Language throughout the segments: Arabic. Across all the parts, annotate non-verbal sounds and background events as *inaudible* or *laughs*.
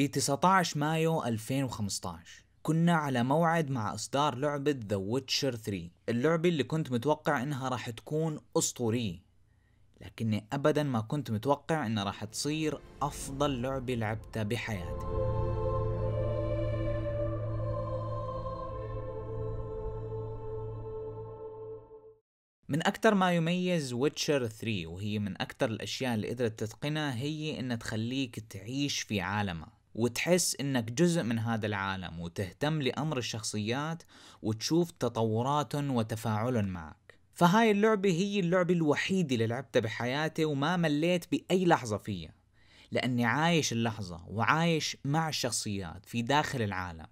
في 19 مايو 2015 كنا على موعد مع إصدار لعبة ذا ويتشر 3 اللعبة اللي كنت متوقع إنها راح تكون أسطورية لكني أبدا ما كنت متوقع إنها راح تصير أفضل لعبة لعبتها بحياتي من أكثر ما يميز ويتشر 3 وهي من أكثر الأشياء اللي قدرت تتقنها هي إنها تخليك تعيش في عالمها وتحس انك جزء من هذا العالم وتهتم لامر الشخصيات وتشوف تطوراتهم وتفاعلهم معك فهاي اللعبة هي اللعبة الوحيدة اللي لعبتها بحياتي وما مليت بأي لحظة فيها لأني عايش اللحظة وعايش مع الشخصيات في داخل العالم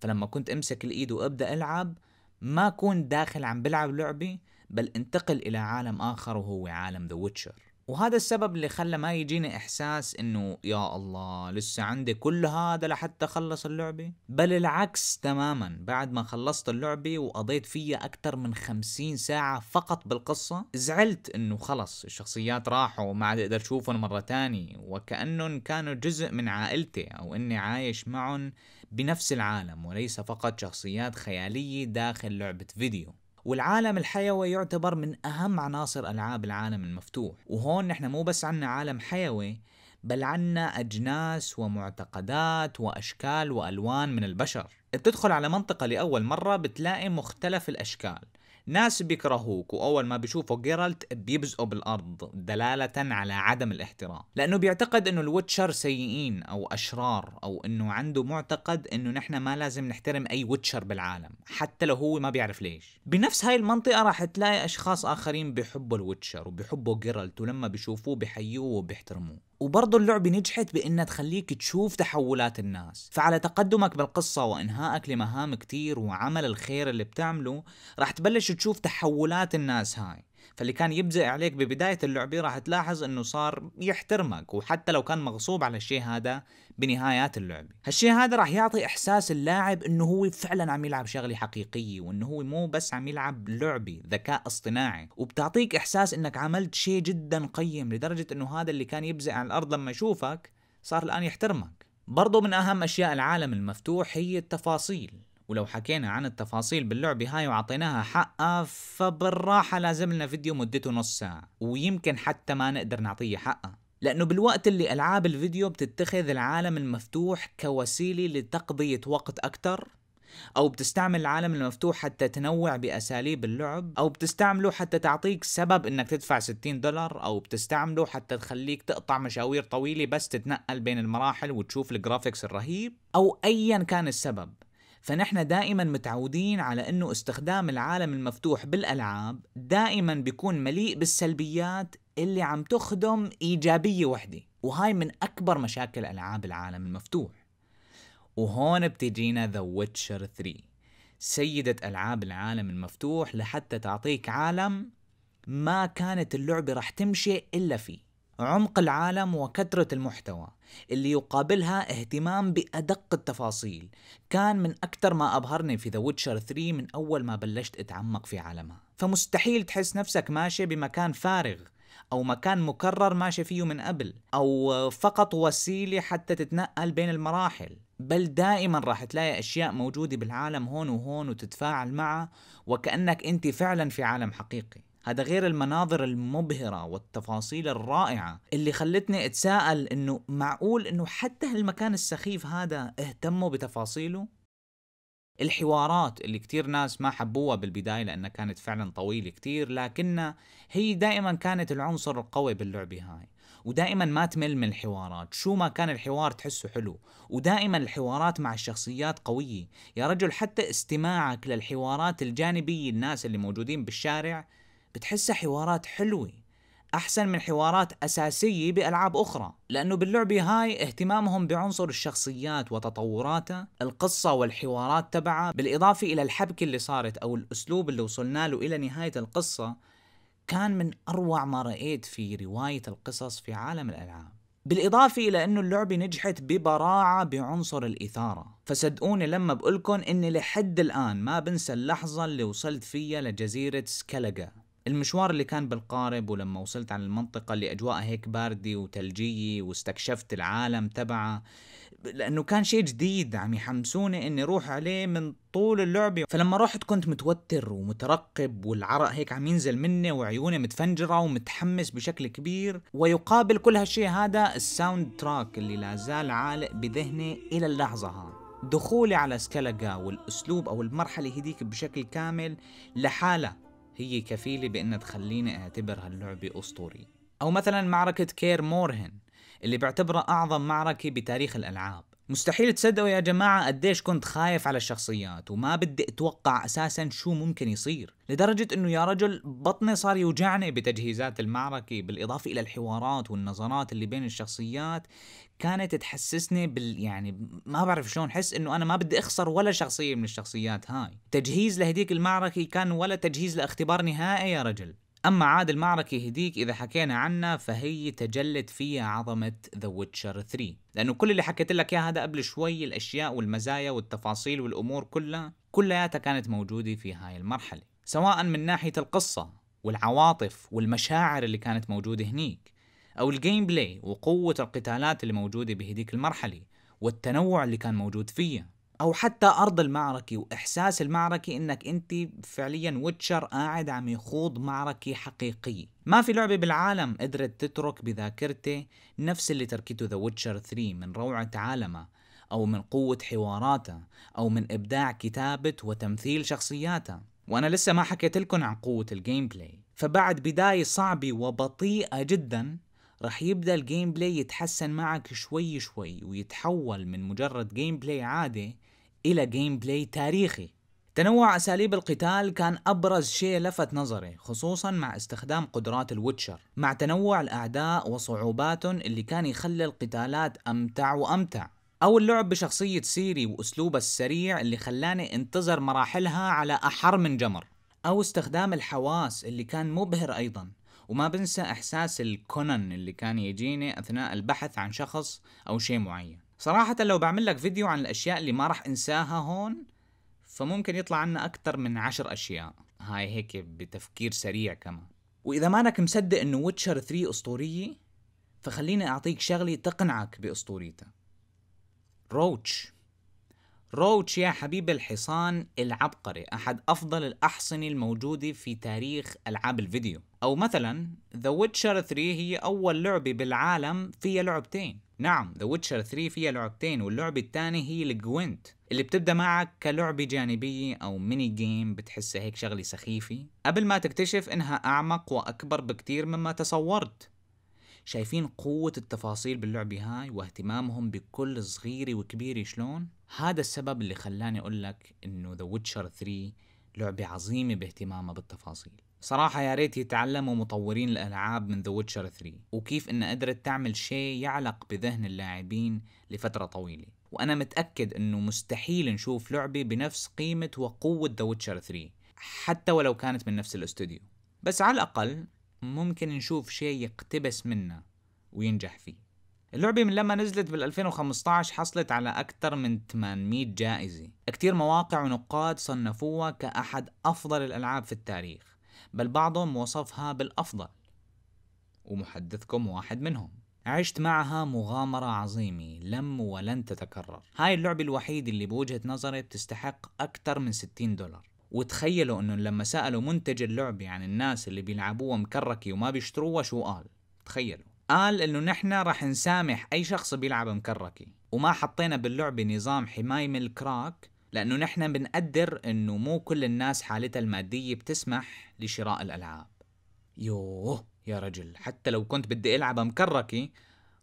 فلما كنت أمسك الإيد وأبدأ ألعب ما أكون داخل عم بلعب لعبة بل انتقل إلى عالم آخر وهو عالم ذا ويتشر وهذا السبب اللي خلى ما يجيني احساس انه يا الله لسه عندي كل هذا لحتى اخلص اللعبه بل العكس تماما بعد ما خلصت اللعبه وقضيت فيها اكثر من خمسين ساعه فقط بالقصه زعلت انه خلص الشخصيات راحوا وما عاد اقدر اشوفهم مره تاني وكانهم كانوا جزء من عائلتي او اني عايش معهم بنفس العالم وليس فقط شخصيات خياليه داخل لعبه فيديو والعالم الحيوي يعتبر من أهم عناصر ألعاب العالم المفتوح وهون نحن مو بس عنا عالم حيوي بل عنا أجناس ومعتقدات وأشكال وألوان من البشر بتدخل على منطقة لأول مرة بتلاقي مختلف الأشكال ناس بيكرهوك وأول ما بيشوفوا جيرالت بيبزقوا بالأرض دلالة على عدم الاحترام لأنه بيعتقد أنه الويتشر سيئين أو أشرار أو أنه عنده معتقد أنه نحن ما لازم نحترم أي ويتشر بالعالم حتى لو هو ما بيعرف ليش بنفس هاي المنطقة راح تلاقي أشخاص آخرين بيحبوا الويتشر وبيحبوا جيرالت ولما بيشوفوه بيحيوه وبيحترموه وبرضه اللعبة نجحت بأنها تخليك تشوف تحولات الناس فعلى تقدمك بالقصة وإنهائك لمهام كتير وعمل الخير اللي بتعمله راح تبلش تشوف تحولات الناس هاي فاللي كان يبزئ عليك ببدايه اللعبه راح تلاحظ انه صار يحترمك وحتى لو كان مغصوب على الشيء هذا بنهايات اللعبه هالشيء هذا راح يعطي احساس اللاعب انه هو فعلا عم يلعب شغله حقيقيه وانه هو مو بس عم يلعب لعبه ذكاء اصطناعي وبتعطيك احساس انك عملت شيء جدا قيم لدرجه انه هذا اللي كان يبزئ على الارض لما يشوفك صار الان يحترمك برضو من أهم أشياء العالم المفتوح هي التفاصيل ولو حكينا عن التفاصيل باللعبة هاي وعطيناها حقها فبالراحة لازم لنا فيديو مدته نص ساعة ويمكن حتى ما نقدر نعطيه حقها لأنه بالوقت اللي ألعاب الفيديو بتتخذ العالم المفتوح كوسيلة لتقضية وقت أكثر أو بتستعمل العالم المفتوح حتى تنوع بأساليب اللعب أو بتستعمله حتى تعطيك سبب إنك تدفع 60 دولار أو بتستعمله حتى تخليك تقطع مشاوير طويلة بس تتنقل بين المراحل وتشوف الجرافيكس الرهيب أو أيا كان السبب فنحن دائما متعودين على انه استخدام العالم المفتوح بالالعاب دائما بيكون مليء بالسلبيات اللي عم تخدم ايجابيه وحده وهاي من اكبر مشاكل العاب العالم المفتوح وهون بتجينا ذا ويتشر 3 سيدة العاب العالم المفتوح لحتى تعطيك عالم ما كانت اللعبة راح تمشي الا فيه عمق العالم وكثرة المحتوى اللي يقابلها اهتمام بأدق التفاصيل كان من أكثر ما أبهرني في ذا ويتشر 3 من أول ما بلشت أتعمق في عالمها فمستحيل تحس نفسك ماشي بمكان فارغ أو مكان مكرر ماشي فيه من قبل أو فقط وسيلة حتى تتنقل بين المراحل بل دائما راح تلاقي أشياء موجودة بالعالم هون وهون وتتفاعل معها وكأنك أنت فعلا في عالم حقيقي هذا غير المناظر المبهرة والتفاصيل الرائعة اللي خلتني اتساءل انه معقول انه حتى هالمكان السخيف هذا اهتموا بتفاصيله؟ الحوارات اللي كتير ناس ما حبوها بالبداية لأنها كانت فعلا طويلة كتير لكنها هي دائما كانت العنصر القوي باللعبة هاي ودائما ما تمل من الحوارات شو ما كان الحوار تحسه حلو ودائما الحوارات مع الشخصيات قوية يا رجل حتى استماعك للحوارات الجانبية الناس اللي موجودين بالشارع بتحسه حوارات حلوه أحسن من حوارات أساسية بألعاب أخرى لأنه باللعبة هاي اهتمامهم بعنصر الشخصيات وتطوراتها القصة والحوارات تبعها بالإضافة إلى الحبكة اللي صارت أو الأسلوب اللي وصلنا له إلى نهاية القصة كان من أروع ما رأيت في رواية القصص في عالم الألعاب بالإضافة إلى أنه اللعبة نجحت ببراعة بعنصر الإثارة فصدقوني لما بقولكم أني لحد الآن ما بنسى اللحظة اللي وصلت فيها لجزيرة سكالجا المشوار اللي كان بالقارب ولما وصلت عن المنطقة اللي أجواءها هيك باردة وثلجية واستكشفت العالم تبعه لأنه كان شيء جديد عم يحمسوني إني روح عليه من طول اللعبة فلما رحت كنت متوتر ومترقب والعرق هيك عم ينزل مني وعيوني متفنجرة ومتحمس بشكل كبير ويقابل كل هالشيء هذا الساوند تراك اللي لازال عالق بذهني إلى اللحظة هاي دخولي على سكالاجا والأسلوب أو المرحلة هديك بشكل كامل لحالها هي كفيلة بأنها تخليني أعتبر هاللعبة أسطورية أو مثلا معركة كير مورهن اللي بعتبرها أعظم معركة بتاريخ الألعاب مستحيل تصدقوا يا جماعة قديش كنت خايف على الشخصيات وما بدي اتوقع اساسا شو ممكن يصير لدرجة انه يا رجل بطني صار يوجعني بتجهيزات المعركة بالاضافة الى الحوارات والنظرات اللي بين الشخصيات كانت تحسسني بال يعني ما بعرف شلون حس انه انا ما بدي اخسر ولا شخصية من الشخصيات هاي تجهيز لهديك المعركة كان ولا تجهيز لاختبار نهائي يا رجل أما عاد المعركة هديك إذا حكينا عنها فهي تجلت فيها عظمة ذا ويتشر 3 لأنه كل اللي حكيت لك إياه هذا قبل شوي الأشياء والمزايا والتفاصيل والأمور كلها كلياتها كانت موجودة في هاي المرحلة سواء من ناحية القصة والعواطف والمشاعر اللي كانت موجودة هنيك أو الجيم بلاي وقوة القتالات اللي موجودة بهديك المرحلة والتنوع اللي كان موجود فيها او حتى ارض المعركه واحساس المعركه انك انت فعليا ويتشر قاعد عم يخوض معركه حقيقيه ما في لعبه بالعالم قدرت تترك بذاكرتي نفس اللي تركته ذا ويتشر 3 من روعه عالمه او من قوه حواراته او من ابداع كتابه وتمثيل شخصياته وانا لسه ما حكيت لكم عن قوه الجيم بلاي فبعد بدايه صعبه وبطيئه جدا رح يبدا الجيم بلاي يتحسن معك شوي شوي ويتحول من مجرد جيم بلاي عادي إلى جيم بلاي تاريخي تنوع أساليب القتال كان أبرز شيء لفت نظري خصوصا مع استخدام قدرات الويتشر مع تنوع الأعداء وصعوباتهم اللي كان يخلي القتالات أمتع وأمتع أو اللعب بشخصية سيري وأسلوبها السريع اللي خلاني انتظر مراحلها على أحر من جمر أو استخدام الحواس اللي كان مبهر أيضا وما بنسى إحساس الكونن اللي كان يجيني أثناء البحث عن شخص أو شيء معين صراحة لو بعمل لك فيديو عن الأشياء اللي ما راح أنساها هون فممكن يطلع عنا أكثر من عشر أشياء هاي هيك بتفكير سريع كمان وإذا مانك مصدق إنه ويتشر 3 أسطورية فخليني أعطيك شغلة تقنعك بأسطوريتها روتش روتش يا حبيب الحصان العبقري أحد أفضل الأحصنة الموجودة في تاريخ ألعاب الفيديو أو مثلا ذا ويتشر 3 هي أول لعبة بالعالم فيها لعبتين نعم ذا ويتشر 3 فيها لعبتين واللعبة الثانية هي الجوينت اللي بتبدا معك كلعبة جانبية أو ميني جيم بتحسها هيك شغلة سخيفة قبل ما تكتشف إنها أعمق وأكبر بكتير مما تصورت شايفين قوة التفاصيل باللعبة هاي واهتمامهم بكل صغيرة وكبيرة شلون؟ هذا السبب اللي خلاني أقول لك إنه ذا ويتشر 3 لعبة عظيمة باهتمامها بالتفاصيل صراحة يا ريت يتعلموا مطورين الألعاب من ذا ويتشر 3 وكيف إنها قدرت تعمل شيء يعلق بذهن اللاعبين لفترة طويلة وأنا متأكد إنه مستحيل نشوف لعبة بنفس قيمة وقوة ذا ويتشر 3 حتى ولو كانت من نفس الاستوديو بس على الأقل ممكن نشوف شيء يقتبس منا وينجح فيه اللعبة من لما نزلت بال 2015 حصلت على أكثر من 800 جائزة كتير مواقع ونقاد صنفوها كأحد أفضل الألعاب في التاريخ بل بعضهم وصفها بالأفضل ومحدثكم واحد منهم عشت معها مغامرة عظيمة لم ولن تتكرر هاي اللعبة الوحيدة اللي بوجهة نظري بتستحق أكثر من 60 دولار وتخيلوا انه لما سالوا منتج اللعبه عن يعني الناس اللي بيلعبوها مكركي وما بيشتروها شو قال تخيلوا قال انه نحن رح نسامح اي شخص بيلعب مكركي وما حطينا باللعبه نظام حمايه من الكراك لانه نحن بنقدر انه مو كل الناس حالتها الماديه بتسمح لشراء الالعاب يوه يا رجل حتى لو كنت بدي العبها مكركي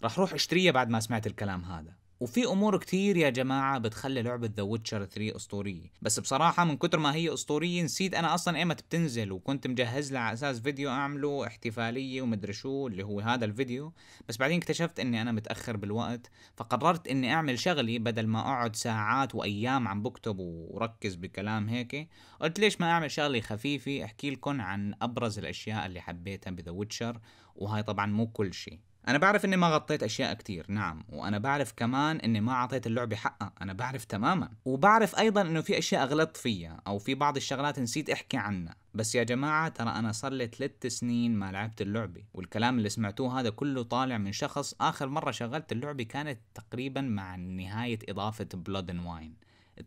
رح روح اشتريها بعد ما سمعت الكلام هذا وفي امور كتير يا جماعه بتخلي لعبه ذا ويتشر 3 اسطوريه بس بصراحه من كتر ما هي اسطوريه نسيت انا اصلا ايمت بتنزل وكنت مجهز لها على اساس فيديو اعمله احتفاليه ومدري شو اللي هو هذا الفيديو بس بعدين اكتشفت اني انا متاخر بالوقت فقررت اني اعمل شغلي بدل ما اقعد ساعات وايام عم بكتب وركز بكلام هيك قلت ليش ما اعمل شغلي خفيفه احكي لكم عن ابرز الاشياء اللي حبيتها بذا ويتشر وهاي طبعا مو كل شيء انا بعرف اني ما غطيت اشياء كثير نعم وانا بعرف كمان اني ما اعطيت اللعبه حقها انا بعرف تماما وبعرف ايضا انه في اشياء غلطت فيها او في بعض الشغلات نسيت احكي عنها بس يا جماعة ترى أنا صار لي ثلاث سنين ما لعبت اللعبة والكلام اللي سمعتوه هذا كله طالع من شخص آخر مرة شغلت اللعبة كانت تقريبا مع نهاية إضافة بلود اند واين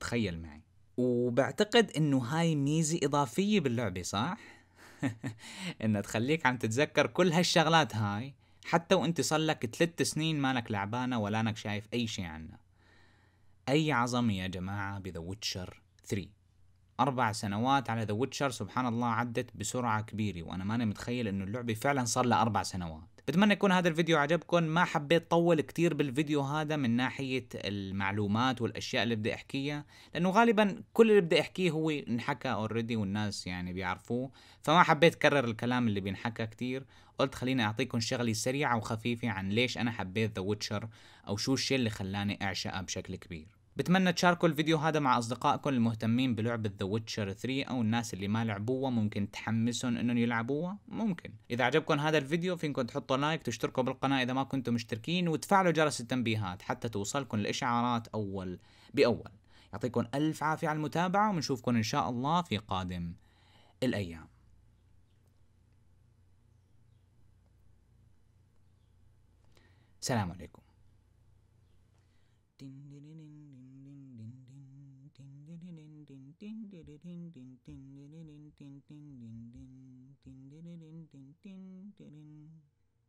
تخيل معي وبعتقد انه هاي ميزة اضافية باللعبة صح؟ *laughs* انها تخليك عم تتذكر كل هالشغلات هاي حتى وانت صار لك ثلاث سنين مالك لعبانه ولا انك شايف اي شيء عنها اي عظمه يا جماعه بذا ويتشر 3 أربع سنوات على ذا ويتشر سبحان الله عدت بسرعة كبيرة وأنا ماني متخيل إنه اللعبة فعلا صار لها أربع سنوات بتمنى يكون هذا الفيديو عجبكم ما حبيت طول كتير بالفيديو هذا من ناحية المعلومات والأشياء اللي بدي أحكيها لأنه غالبا كل اللي بدي أحكيه هو انحكى اوريدي والناس يعني بيعرفوه فما حبيت كرر الكلام اللي بينحكى كتير قلت خليني أعطيكم شغلة سريعة وخفيفة عن ليش أنا حبيت ذا ويتشر أو شو الشيء اللي خلاني أعشقها بشكل كبير بتمنى تشاركوا الفيديو هذا مع أصدقائكم المهتمين بلعبة ذا ويتشر 3 أو الناس اللي ما لعبوها ممكن تحمسهم إنهم يلعبوها ممكن إذا عجبكم هذا الفيديو فينكم تحطوا لايك تشتركوا بالقناة إذا ما كنتم مشتركين وتفعلوا جرس التنبيهات حتى توصلكم الإشعارات أول بأول يعطيكم ألف عافية على المتابعة ونشوفكم إن شاء الله في قادم الأيام سلام عليكم tin tin tin tin tin tin tin tin tin tin tin tin tin tin tin tin